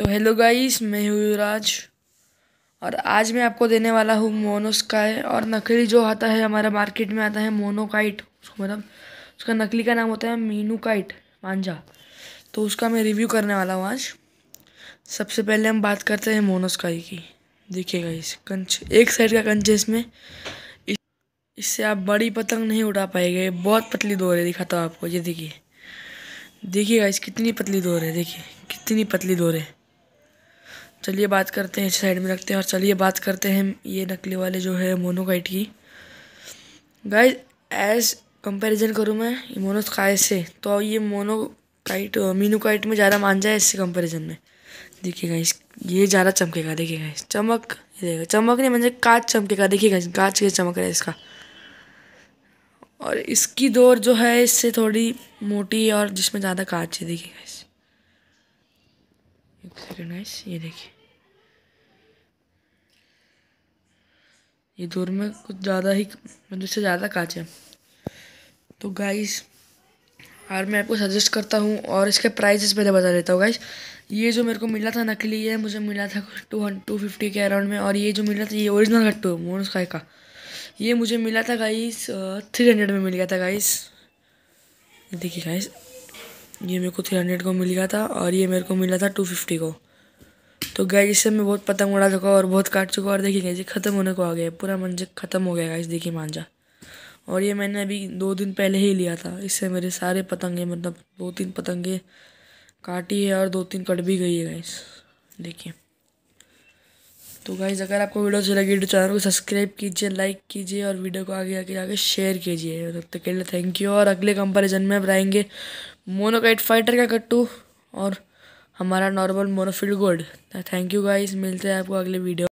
तो hello guys मैं हूँ युवराज और आज मैं आपको देने वाला हूँ मोनोस्काय और नकली जो आता है हमारा मार्केट में आता है मोनोकाइट उसको मतलब उसका नकली का नाम होता है मीनूकाइट मांझा तो उसका मैं रिव्यू करने वाला हूँ आज सबसे पहले हम बात करते हैं मोनोस्काई की देखिए गाइस कंच एक साइड का कंच है इसमें इससे आप बड़ी पतंग नहीं उड़ा पाएंगे बहुत पतली दौर है दिखाता हूँ आपको ये देखिए देखिए गाइस कितनी पतली दौर है देखिए कितनी पतली दौर है चलिए बात करते हैं इस साइड में रखते हैं और चलिए बात करते हैं ये नकली वाले जो है मोनोकाइट की गाइज एज कंपैरिजन करूँ मैं मोनोस्काइट से तो ये मोनोकाइट मीनोकाइट में ज़्यादा मान जाए इससे कंपैरिजन में देखिएगा इस ये ज़्यादा चमकेगा देखिएगा इस चमक देखिएगा चमक नहीं मतलब कांच चमकेगा देखिएगा कांच के चमक रहा है इसका और इसकी दौर जो है इससे थोड़ी मोटी और जिसमें ज़्यादा कांच है देखिएगा इस ये देखिए ये दूर में कुछ ज़्यादा ही मतलब इससे ज़्यादा कांच है तो गाइस और मैं आपको सजेस्ट करता हूँ और इसके प्राइजेस पहले बता देता हूँ गाइस ये जो मेरे को मिला था नकली है मुझे मिला था टू हंड टू फिफ्टी के अराउंड में और ये जो मिला था ये ओरिजिनल गट्टू है मोनस का ये मुझे मिला था गाइस थ्री हंड्रेड में मिल गया था गाइस देखिए गाइस ये मेरे को थ्री हंड्रेड को मिल गया था और ये मेरे को मिला था टू फिफ्टी को तो गए इससे मैं बहुत पतंग उड़ा चुका और बहुत काट चुका और देखिए गए ख़त्म होने को आ गया पूरा मंजे ख़त्म हो गया इस देखिए मांझा और ये मैंने अभी दो दिन पहले ही लिया था इससे मेरे सारे पतंगे मतलब दो तीन पतंगे काटी है और दो तीन कट भी गई है गाइस देखिए तो गाइस अगर आपको वीडियो अच्छी लगी तो चैनल को सब्सक्राइब कीजिए लाइक कीजिए और वीडियो को आगे आगे आगे शेयर कीजिए तो के लिए थैंक यू और अगले कंपेरिजन में आप रहेंगे मोनोकाइट फाइटर का कट्टू और हमारा normal monofield gold thank you guys मिलते हैं आपको अगले वीडियो